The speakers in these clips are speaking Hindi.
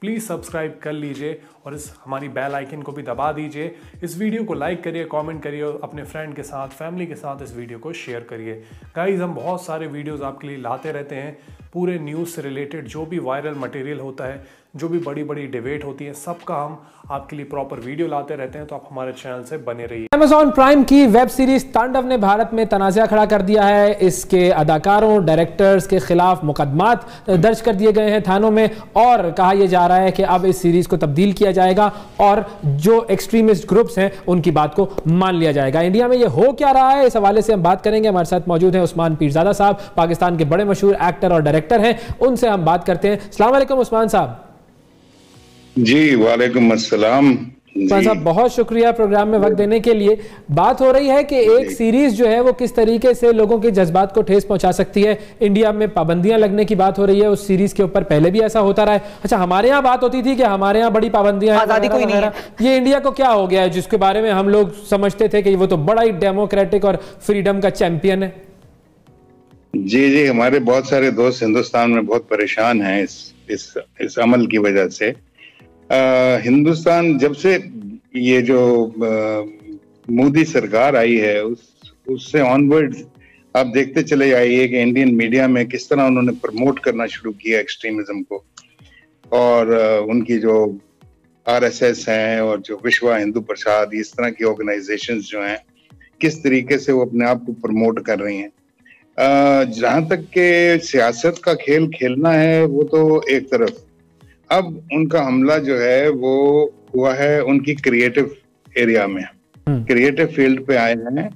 प्लीज़ सब्सक्राइब कर लीजिए और इस हमारी बेल आइकन को भी दबा दीजिए इस वीडियो को लाइक करिए कमेंट करिए और अपने फ्रेंड के साथ फैमिली के साथ इस वीडियो को शेयर करिए गाइज हम बहुत सारे वीडियोज़ आपके लिए लाते रहते हैं पूरे न्यूज़ से रिलेटेड जो भी वायरल मटेरियल होता है जो भी बड़ी बड़ी डिबेट होती है सबका हम आपके लिए प्रॉपर वीडियो लाते रहते हैं तो आप हमारे चैनल से बने रहिए अमेजॉन प्राइम की वेब सीरीज तांडव ने भारत में तनाज़ा खड़ा कर दिया है इसके अदाकारों डायरेक्टर्स के खिलाफ मुकदमात दर्ज कर दिए गए हैं थानों में और कहा यह जा रहा है कि अब इस सीरीज को तब्दील किया जाएगा और जो एक्सट्रीमिस्ट ग्रुप्स हैं उनकी बात को मान लिया जाएगा इंडिया में ये हो क्या रहा है इस हवाले से हम बात करेंगे हमारे साथ मौजूद हैं उस्मान पीरजादा साहब पाकिस्तान के बड़े मशहूर एक्टर और डायरेक्टर हैं उनसे हम बात करते हैं सलामकुम उस्मान साहब जी वालेकुम असलम खान तो साहब बहुत शुक्रिया प्रोग्राम में वक्त देने के लिए बात हो रही है कि एक सीरीज जो है वो किस तरीके से लोगों के जज्बात को ठेस पहुंचा सकती है इंडिया में पाबंदियां लगने की बात हो रही है उस सीरीज के ऊपर पहले भी ऐसा होता रहा है अच्छा हमारे यहाँ बात होती थी कि हमारे यहाँ बड़ी पाबंदियां आजादी कोई नहीं ये इंडिया को क्या हो गया है जिसके बारे में हम लोग समझते थे कि वो तो बड़ा ही डेमोक्रेटिक और फ्रीडम का चैंपियन है जी जी हमारे बहुत सारे दोस्त हिंदुस्तान में बहुत परेशान हैं इस इस इस अमल की वजह से हिंदुस्तान जब से ये जो मोदी सरकार आई है उस उससे ऑनवर्ड आप देखते चले आइए कि इंडियन मीडिया में किस तरह उन्होंने प्रमोट करना शुरू किया एक्सट्रीमिज्म को और उनकी जो आरएसएस हैं और जो विश्व हिंदू प्रसाद इस तरह की ऑर्गेनाइजेशंस जो हैं किस तरीके से वो अपने आप को प्रमोट कर रही हैं जहाँ तक के सियासत का खेल खेलना है वो तो एक तरफ अब उनका हमला जो है वो हुआ है उनकी क्रिएटिव एरिया में क्रिएटिव हम्म। फील्ड पे आए हैं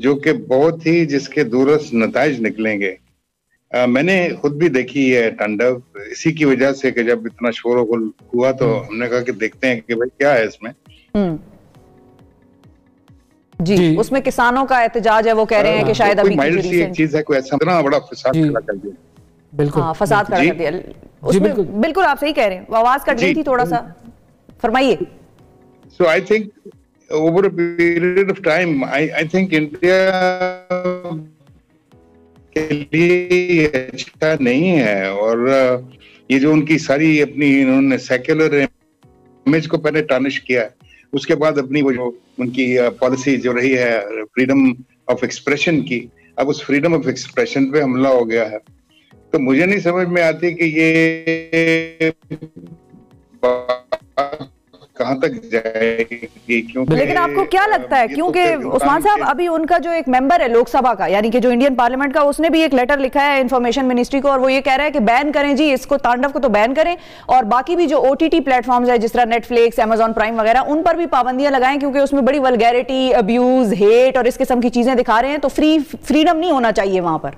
जो कि बहुत ही जिसके दूरस्थ नतज निकलेंगे आ, मैंने खुद भी देखी है टंडव इसी की वजह से कि जब इतना शोर हुआ तो हम्म। हमने कहा कि देखते हैं कि भाई क्या है इसमें हम्म। जी, जी उसमें किसानों का एहतजाज है वो कह रहे हैं कि हाँ, शायद तो अभी माइल्ड सी चीज है कोई ऐसा इतना बड़ा फसाद कर दिया बिल्कुल हाँ, फसाद कर दिया उसमें बिल्कुल आप सही कह रहे हैं आवाज कट रही थी थोड़ा सा फरमाइए so I think over a period of time I I think India के लिए अच्छा नहीं है और uh, ये जो उनकी सारी अपनी इन्होंने सेक्युलर इमेज को पहले टार्निश किया है उसके बाद अपनी वो जो उनकी पॉलिसी uh, जो रही है फ्रीडम ऑफ एक्सप्रेशन की अब उस फ्रीडम ऑफ एक्सप्रेशन पे हमला हो गया है तो मुझे नहीं समझ में आती कि ये तक जाएगी क्योंकि लेकिन आपको क्या लगता है तो क्योंकि उस्मान साहब अभी उनका जो एक मेंबर है लोकसभा का यानी कि जो इंडियन पार्लियामेंट का उसने भी एक लेटर लिखा है इंफॉर्मेशन मिनिस्ट्री को और वो ये कह रहा है कि बैन करें जी इसको तांडव को तो बैन करें और बाकी भी जो ओ टी प्लेटफॉर्म्स है जिस तरह नेटफ्लिक्स एमेजॉन प्राइम वगैरह उन पर भी पाबंदियां लगाएं क्योंकि उसमें बड़ी वलगैरिटी अब्यूज हेट और इस किस्म की चीजें दिखा रहे हैं तो फ्री फ्रीडम नहीं होना चाहिए वहां पर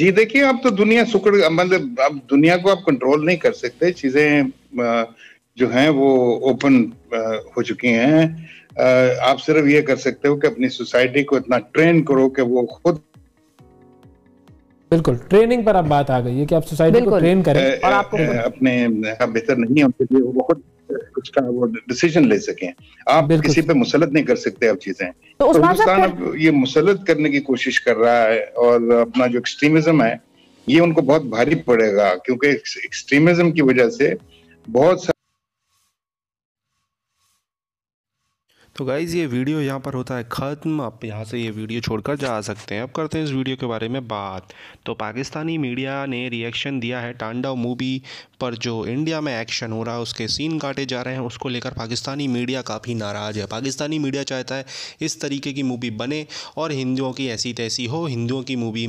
जी देखिए आप तो दुनिया सुकड़ मतलब आप दुनिया को आप कंट्रोल नहीं कर सकते चीजें जो हैं वो ओपन हो चुकी हैं आप सिर्फ ये कर सकते हो कि अपनी सोसाइटी को इतना ट्रेन करो कि वो खुद बिल्कुल ट्रेनिंग पर अब बात आ गई है कि आप सोसाइटी को ट्रेन करें और आपको अपने हाँ, बेहतर नहीं है उनके लिए वो खुद कुछ का वो डिसीजन ले सके आप किसी पे मुसलत नहीं कर सकते अब चीजें तो हिंदुस्तान तो अब ये मुसलत करने की कोशिश कर रहा है और अपना जो एक्सट्रीमिज्म है ये उनको बहुत भारी पड़ेगा क्योंकि एक्सट्रीमिज्म की वजह से बहुत तो गाइज़ ये वीडियो यहाँ पर होता है ख़त्म आप यहाँ से ये वीडियो छोड़कर जा सकते हैं अब करते हैं इस वीडियो के बारे में बात तो पाकिस्तानी मीडिया ने रिएक्शन दिया है टांडव मूवी पर जो इंडिया में एक्शन हो रहा है उसके सीन काटे जा रहे हैं उसको लेकर पाकिस्तानी मीडिया काफ़ी नाराज़ है पाकिस्तानी मीडिया चाहता है इस तरीके की मूवी बने और हिंदुओं की ऐसी तैसी हो हिंदुओं की मूवी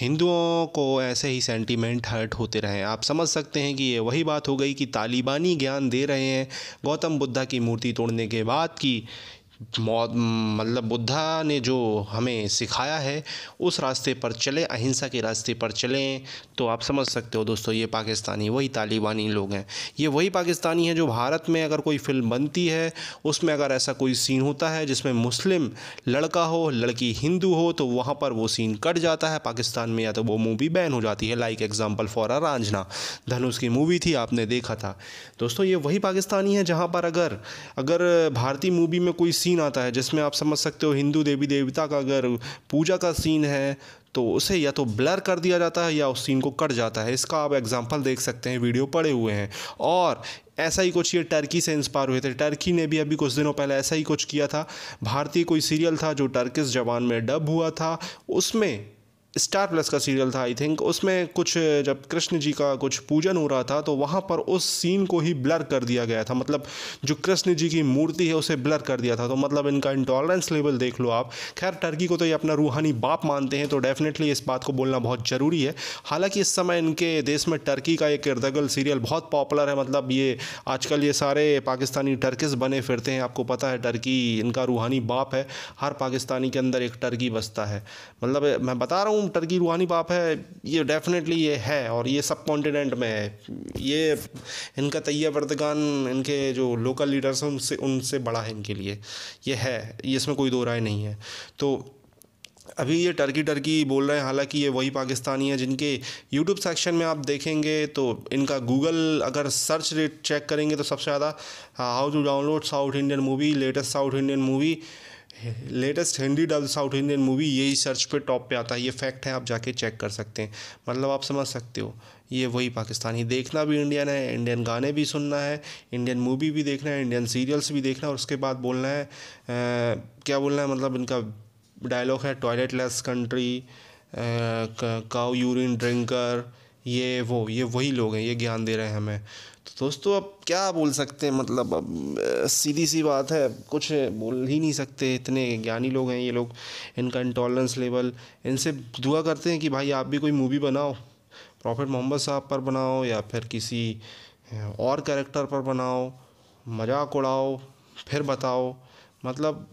हिंदुओं को ऐसे ही सेंटिमेंट हर्ट होते रहें आप समझ सकते हैं कि ये वही बात हो गई कि तालिबानी ज्ञान दे रहे हैं गौतम बुद्धा की मूर्ति तोड़ने के बाद की मतलब बुद्धा ने जो हमें सिखाया है उस रास्ते पर चलें अहिंसा के रास्ते पर चलें तो आप समझ सकते हो दोस्तों ये पाकिस्तानी वही तालिबानी लोग हैं ये वही पाकिस्तानी हैं जो भारत में अगर कोई फिल्म बनती है उसमें अगर ऐसा कोई सीन होता है जिसमें मुस्लिम लड़का हो लड़की हिंदू हो तो वहाँ पर वो सीन कट जाता है पाकिस्तान में या तो वो मूवी बैन हो जाती है like example for ah Raanjhanaa Dhanush की मूवी थी आपने देखा था दोस्तों ये वही पाकिस्तानी है जहाँ पर अगर अगर भारतीय मूवी में कोई सीन सीन आता है जिसमें आप समझ सकते हो हिंदू देवी देवता का अगर पूजा का सीन है तो उसे या तो ब्लर कर दिया जाता है या उस सीन को कट जाता है इसका आप एग्जांपल देख सकते हैं वीडियो पड़े हुए हैं और ऐसा ही कुछ ये टर्की से इंस्पायर हुए थे टर्की ने भी अभी कुछ दिनों पहले ऐसा ही कुछ किया था भारतीय कोई सीरियल था जो टर्किस जवान में डब हुआ था उसमें स्टार प्लस का सीरियल था आई थिंक उसमें कुछ जब कृष्ण जी का कुछ पूजन हो रहा था तो वहाँ पर उस सीन को ही ब्लर कर दिया गया था मतलब जो कृष्ण जी की मूर्ति है उसे ब्लर कर दिया था तो मतलब इनका इंटॉलरेंस लेवल देख लो आप खैर टर्की को तो ये अपना रूहानी बाप मानते हैं तो डेफिनेटली इस बात को बोलना बहुत ज़रूरी है हालाँकि इस समय इनके देश में टर्की का एक इर्दगल सीरियल बहुत पॉपुलर है मतलब ये आजकल ये सारे पाकिस्तानी टर्किस बने फिरते हैं आपको पता है टर्की इनका रूहानी बाप है हर पाकिस्तानी के अंदर एक टर्की बसता है मतलब मैं बता रहा हूँ हूँ टर्की रूहानी पाप है ये डेफिनेटली ये है और ये सब कॉन्टिनेंट में है ये इनका तैयार अर्दगान इनके जो लोकल लीडर्स हैं उनसे उनसे बड़ा है इनके लिए ये है ये इसमें कोई दो राय नहीं है तो अभी ये टर्की टर्की बोल रहे हैं हालांकि ये वही पाकिस्तानी है जिनके यूट्यूब सेक्शन में आप देखेंगे तो इनका गूगल अगर सर्च रेट चेक करेंगे तो सबसे ज़्यादा how to download south Indian movie latest south Indian movie latest Hindi dub south Indian movie यही सर्च पे टॉप पे आता है ये फैक्ट है आप जाके चेक कर सकते हैं मतलब आप समझ सकते हो ये वही पाकिस्तानी देखना भी इंडियन है इंडियन गाने भी सुनना है इंडियन मूवी भी देखना है इंडियन सीरियल्स भी देखना है और उसके बाद बोलना है आ, क्या बोलना है मतलब इनका डायलॉग है toilet less country cow urine drinker ये वो ये वही लोग हैं ये ज्ञान दे रहे हैं हमें तो दोस्तों अब क्या बोल सकते हैं मतलब अब सीधी सी बात है कुछ बोल ही नहीं सकते इतने ज्ञानी लोग हैं ये लोग इनका इंटॉलरेंस लेवल इनसे दुआ करते हैं कि भाई आप भी कोई मूवी बनाओ प्रॉफिट मोहम्मद साहब पर बनाओ या फिर किसी और कैरेक्टर पर बनाओ मजाक उड़ाओ फिर बताओ मतलब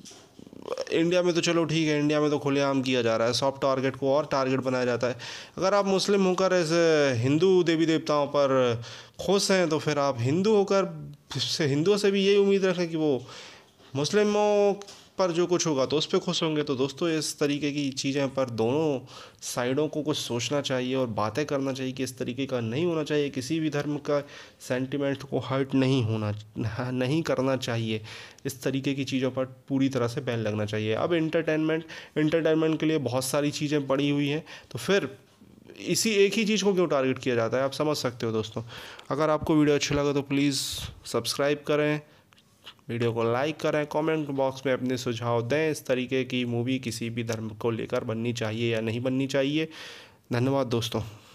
इंडिया में तो चलो ठीक है इंडिया में तो खुलेआम किया जा रहा है सॉफ्ट टारगेट को और टारगेट बनाया जाता है अगर आप मुस्लिम होकर ऐसे हिंदू देवी देवताओं पर खुश हैं तो फिर आप हिंदू होकर हिंदुओं से भी यही उम्मीद रखें कि वो मुस्लिमों पर जो कुछ होगा तो उस पर खुश होंगे तो दोस्तों इस तरीके की चीज़ें पर दोनों साइडों को कुछ सोचना चाहिए और बातें करना चाहिए कि इस तरीके का नहीं होना चाहिए किसी भी धर्म का सेंटिमेंट को हर्ट नहीं होना नहीं करना चाहिए इस तरीके की चीज़ों पर पूरी तरह से बैन लगना चाहिए अब इंटरटेनमेंट इंटरटेनमेंट के लिए बहुत सारी चीज़ें पड़ी हुई हैं तो फिर इसी एक ही चीज़ को क्यों टारगेट किया जाता है आप समझ सकते हो दोस्तों अगर आपको वीडियो अच्छा लगा तो प्लीज़ सब्सक्राइब करें वीडियो को लाइक करें कमेंट बॉक्स में अपने सुझाव दें इस तरीके की मूवी किसी भी धर्म को लेकर बननी चाहिए या नहीं बननी चाहिए धन्यवाद दोस्तों